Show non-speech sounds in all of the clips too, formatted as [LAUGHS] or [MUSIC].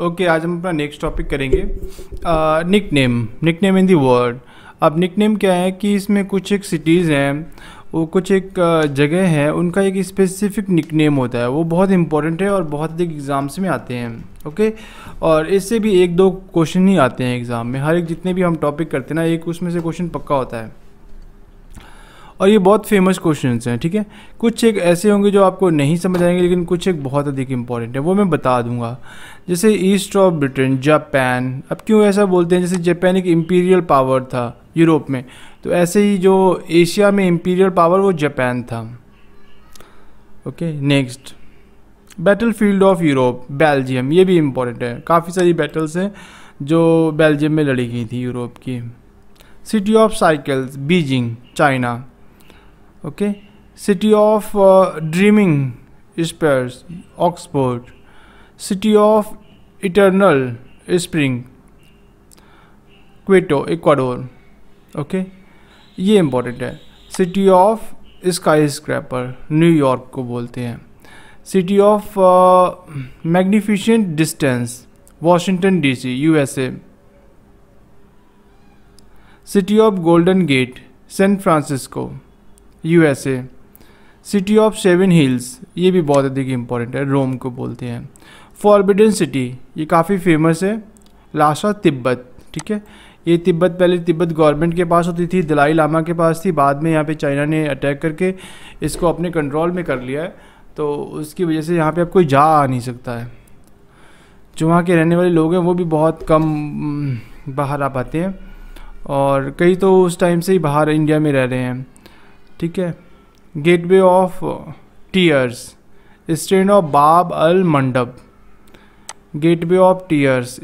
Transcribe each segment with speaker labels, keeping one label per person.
Speaker 1: okay okay, आज हम अपना नेक्स्ट टॉपिक करेंगे nickname nickname in the world अब निक नेम क्या है कि इसमें कुछ एक सिटीज़ हैं वो कुछ एक जगह है उनका एक स्पेसिफिक निक नेम होता है वो बहुत इंपॉर्टेंट है और बहुत अधिक एग्ज़ाम्स में आते हैं ओके और इससे भी एक दो क्वेश्चन ही आते हैं एग्ज़ाम में हर एक जितने भी हम टॉपिक करते हैं ना एक उसमें से क्वेश्चन पक्का होता है और ये बहुत फेमस क्वेश्चन हैं ठीक है कुछ एक ऐसे होंगे जो आपको नहीं समझ आएंगे लेकिन कुछ एक बहुत अधिक इंपॉर्टेंट है वो मैं बता दूंगा जैसे ईस्ट ऑफ ब्रिटेन जापान अब क्यों ऐसा बोलते हैं जैसे जापान एक इम्पीरियल पावर था यूरोप में तो ऐसे ही जो एशिया में इम्पीरियल पावर वो जापान था okay next battlefield of Europe Belgium ये भी इम्पोर्टेंट है काफ़ी सारी बैटल्स हैं जो बेल्जियम में लड़ी गई थी यूरोप की city of cycles Beijing China okay city of dreaming spires Oxford city of eternal spring Quito Ecuador okay ये इम्पोर्टेंट है सिटी ऑफ स्काई स्क्रैपर न्यूयॉर्क को बोलते हैं city of magnificent distance Washington DC USA city of golden gate San Francisco USA city of seven hills ये भी बहुत अधिक important है रोम को बोलते हैं फॉरबिडन सिटी ये काफ़ी फेमस है लाशा तिब्बत ठीक है ये तिब्बत पहले तिब्बत गवर्नमेंट के पास होती थी दलाई लामा के पास थी बाद में यहाँ पे चाइना ने अटैक करके इसको अपने कंट्रोल में कर लिया है तो उसकी वजह से यहाँ पे अब कोई जा आ नहीं सकता है जो वहाँ के रहने वाले लोग हैं वो भी बहुत कम हम्म, बाहर आ पाते हैं और कई तो उस टाइम से ही बाहर इंडिया में रह रहे हैं ठीक है gateway of tears strait of Bab al मंडप गेटवे ऑफ टीयर्स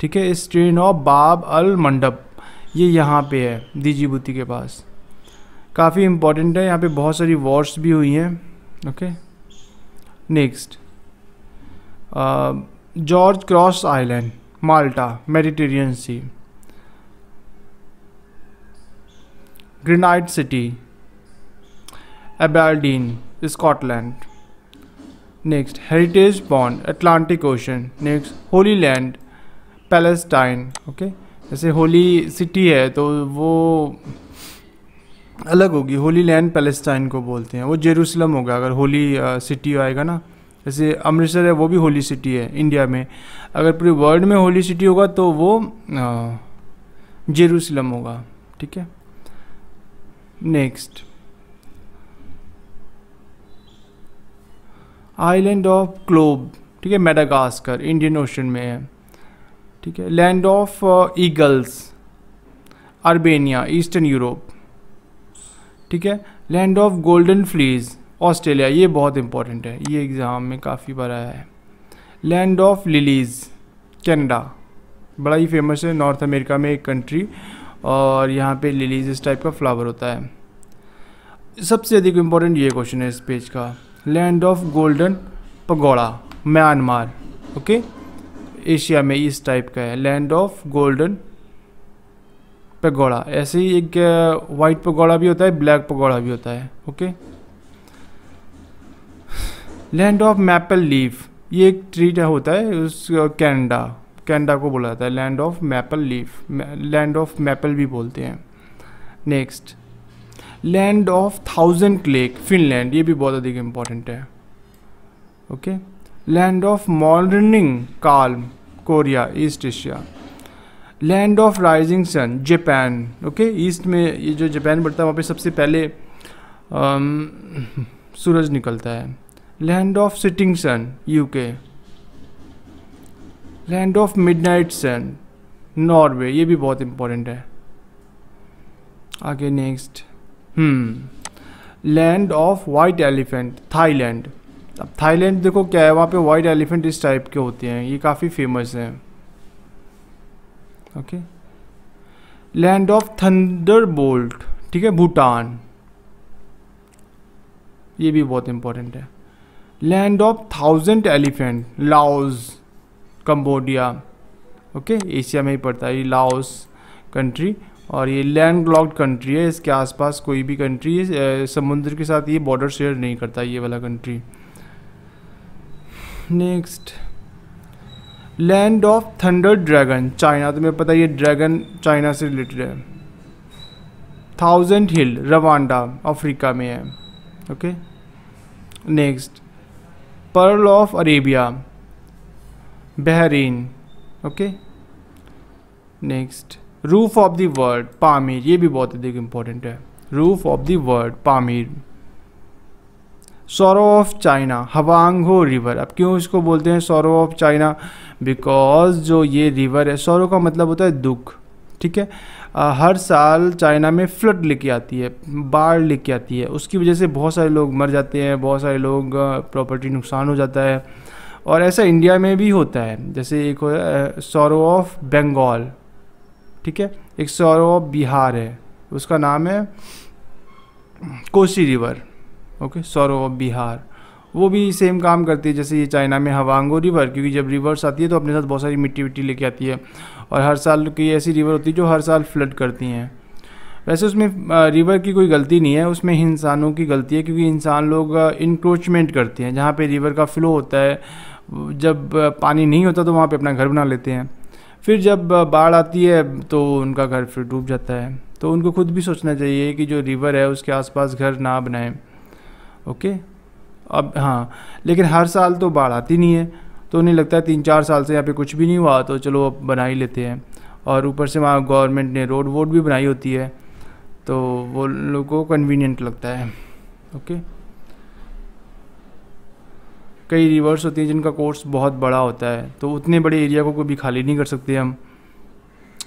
Speaker 1: ठीक है स्ट्रेन ऑफ बाब अल मंडप ये यहाँ पे है दीजीबूती के पास काफ़ी इम्पोर्टेंट है यहाँ पे बहुत सारी वॉर्स भी हुई हैं okay next George Cross island Malta Mediterranean sea granite city Aberdeen, Scotland next heritage bond Atlantic ocean next holy land Palestine okay जैसे होली सिटी है तो वो अलग होगी होली लैंड पैलेस्टाइन को बोलते हैं वो जेरूसलम होगा अगर होली सिटी uh, आएगा ना जैसे अमृतसर है वो भी होली सिटी है इंडिया में अगर पूरे वर्ल्ड में होली सिटी होगा तो वो जेरूसलम uh, होगा ठीक है नेक्स्ट आइलैंड ऑफ क्लोब ठीक है मेडागास्कर इंडियन ओशन में है ठीक है land of eagles Albania Eastern Europe ठीक है land of golden fleece Australia ये बहुत इंपॉर्टेंट है ये एग्ज़ाम में काफ़ी बार आया है लैंड ऑफ लिलीज़ कैनेडा बड़ा ही फेमस है नॉर्थ अमेरिका में एक कंट्री और यहाँ पे लिलीज इस टाइप का फ्लावर होता है सबसे अधिक इम्पोर्टेंट ये क्वेश्चन है इस पेज का land of golden pagoda Myanmar okay Asia में इस टाइप का है लैंड ऑफ गोल्डन पगोड़ा ऐसे ही एक वाइट uh, पगोड़ा भी होता है ब्लैक पगोड़ा भी होता है okay land of maple leaf ये एक ट्रीट होता है उस कैनेडा uh, कैनेडा को बोला जाता है land of maple leaf land of maple भी बोलते हैं next land of thousand lake Finland ये भी बहुत अधिक इम्पोर्टेंट है okay land of morning calm Korea East Asia land of rising sun Japan okay East में ये जो जापान बढ़ता है वहाँ पे सबसे पहले आम, um, [LAUGHS] सूरज निकलता है land of setting sun UK land of midnight sun Norway ये भी बहुत इम्पोर्टेंट है आगे next land of white elephant Thailand अब थाईलैंड देखो क्या है वहाँ पे वाइट एलिफेंट इस टाइप के होते हैं ये काफ़ी फेमस हैं okay land of thunderbolt ठीक है भूटान ये भी बहुत इम्पोर्टेंट है land of thousand elephant Laos Cambodia okay Asia में ही पड़ता है ये लाओस कंट्री और ये लैंड लॉक्ड कंट्री है इसके आसपास कोई भी कंट्री समुद्र के साथ ये बॉर्डर शेयर नहीं करता ये वाला country next land of thunder dragon China तुम्हें पता ये ड्रैगन चाइना से रिलेटेड है थाउजेंड हिल रवांडा अफ्रीका में है okay next pearl of Arabia Bahrain okay next roof of the world Pamir ये भी बहुत अधिक इंपॉर्टेंट है roof of the world Pamir sorrow of China हवांगो river अब क्यों इसको बोलते हैं सोरो ऑफ चाइना बिकॉज जो ये रिवर है सोरो का मतलब होता है दुख ठीक है आ, हर साल चाइना में फ्लड लेके आती है बाढ़ लेके आती है उसकी वजह से बहुत सारे लोग मर जाते हैं बहुत सारे लोग प्रॉपर्टी नुकसान हो जाता है और ऐसा इंडिया में भी होता है जैसे एक सोरो ऑफ बंगाल ठीक है एक सौरव बिहार है उसका नाम है Kosi river okay sorrow Bihar वो भी सेम काम करती है जैसे ये चाइना में हवांगो रिवर क्योंकि जब रिवर्स आती है तो अपने साथ बहुत सारी मिट्टी विट्टी लेके आती है और हर साल की ऐसी रिवर होती है जो हर साल फ्लड करती हैं वैसे उसमें रिवर की कोई गलती नहीं है उसमें इंसानों की गलती है क्योंकि इंसान लोग इंक्रोचमेंट करते हैं जहाँ पर रिवर का फ्लो होता है जब पानी नहीं होता तो वहाँ पर अपना घर बना लेते हैं फिर जब बाढ़ आती है तो उनका घर फिर डूब जाता है तो उनको खुद भी सोचना चाहिए कि जो रिवर है उसके आसपास घर ना बनाएं ओके अब हाँ लेकिन हर साल तो बाढ़ आती नहीं है तो उन्हें लगता है तीन चार साल से यहाँ पे कुछ भी नहीं हुआ तो चलो अब बना ही लेते हैं और ऊपर से वहाँ गवर्नमेंट ने रोड वोड भी बनाई होती है तो वो लोगों को कन्वीनियंट लगता है ओके कई रिवर्स होती हैं जिनका कोर्स बहुत बड़ा होता है तो उतने बड़े एरिया को कभी खाली नहीं कर सकते हम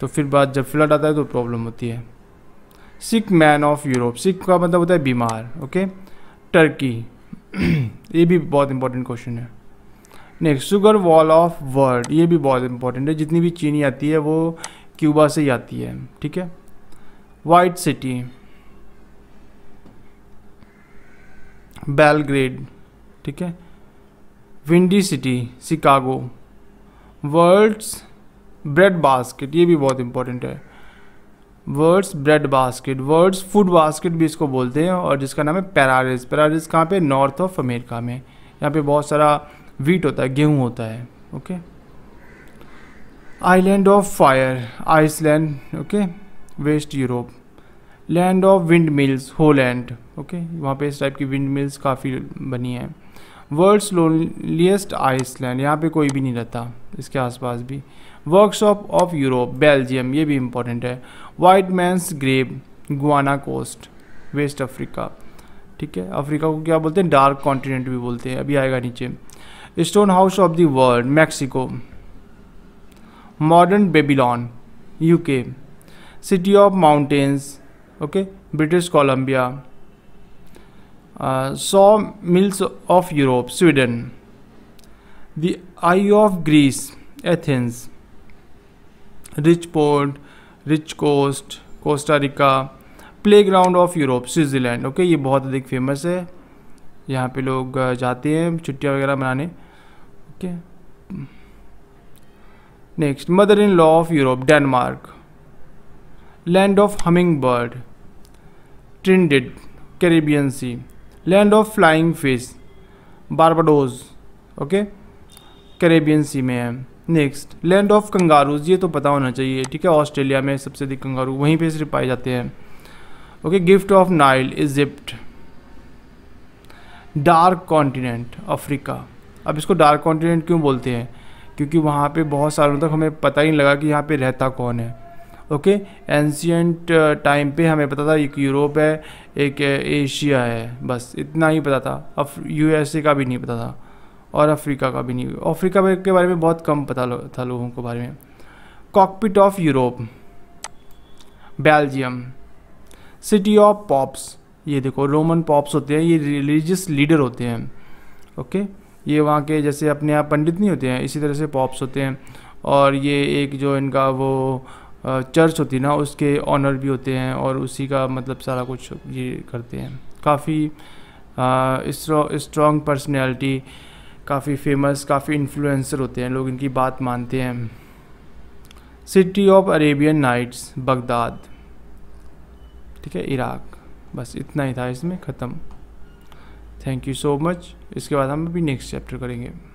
Speaker 1: तो फिर बात जब फ्लड आता है तो प्रॉब्लम होती है sick man of Europe sick का मतलब होता है बीमार ओके टर्की [CLEARS THROAT] ये भी बहुत इंपॉर्टेंट क्वेश्चन है next sugar bowl of world ये भी बहुत इंपॉर्टेंट है जितनी भी चीनी आती है वो क्यूबा से ही आती है ठीक है वाइट सिटी बेलग्रेड ठीक है windy city Chicago world's bread basket ये भी बहुत इंपॉर्टेंट है world's bread basket world's food basket भी इसको बोलते हैं और जिसका नाम है पैरारिस पैरारिस कहाँ पे नॉर्थ ऑफ अमेरिका में यहाँ पे बहुत सारा वीट होता है गेहूँ होता है okay island of fire Iceland okay West Europe land of windmills Holland okay वहाँ पे इस टाइप की विंड मिल्स काफ़ी बनी हैं वर्ल्ड्स लोनलीस्ट आइसलैंड यहाँ पे कोई भी नहीं रहता इसके आसपास भी वर्कशॉप ऑफ यूरोप बेल्जियम ये भी इम्पोर्टेंट है white man's grave Guinea coast West Africa ठीक है अफ्रीका को क्या बोलते हैं डार्क कॉन्टिनेंट भी बोलते हैं अभी आएगा नीचे stone house of the world Mexico modern Babylon UK city of mountains okay British Columbia sawmills of Europe Sweden, the eye of Greece Athens rich port rich coast Costa Rica playground of Europe Switzerland okay ये बहुत अधिक famous है यहाँ पे लोग uh, जाते हैं छुट्टियाँ वगैरह मनाने okay next mother in law of Europe Denmark land of hummingbird Trinidad Caribbean sea land of flying fish Barbados okay Caribbean sea में है नेक्स्ट लैंड ऑफ कंगारूज ये तो पता होना चाहिए ठीक है ऑस्ट्रेलिया में सबसे अधिक कंगारू वहीं पे सिर्फ पाए जाते हैं okay gift of Nile Egypt dark continent Africa अब इसको डार्क कॉन्टिनेंट क्यों बोलते हैं क्योंकि वहाँ पे बहुत सालों तक हमें पता ही नहीं लगा कि यहाँ पे रहता कौन है ओके एंशियंट टाइम uh, पे हमें पता था एक यूरोप है एक uh, एशिया है बस इतना ही पता था अब यूएसए का भी नहीं पता था और अफ्रीका का भी नहीं अफ्रीका के बारे में बहुत कम पता लो, था लोगों को बारे में cockpit of Europe Belgium city of popes ये देखो रोमन पॉप्स होते हैं ये रिलीजियस लीडर होते हैं ओके ये वहाँ के जैसे अपने आप पंडित नहीं होते हैं इसी तरह से पॉप्स होते हैं और ये एक जो इनका वो चर्च होती है ना उसके ऑनर भी होते हैं और उसी का मतलब सारा कुछ ये करते हैं काफ़ी स्ट्रॉन्ग पर्सनैलिटी काफ़ी फेमस काफ़ी इन्फ्लुएंसर होते हैं लोग इनकी बात मानते हैं city of Arabian nights Baghdad ठीक है इराक बस इतना ही था इसमें ख़त्म थैंक यू सो मच इसके बाद हम अभी नेक्स्ट चैप्टर करेंगे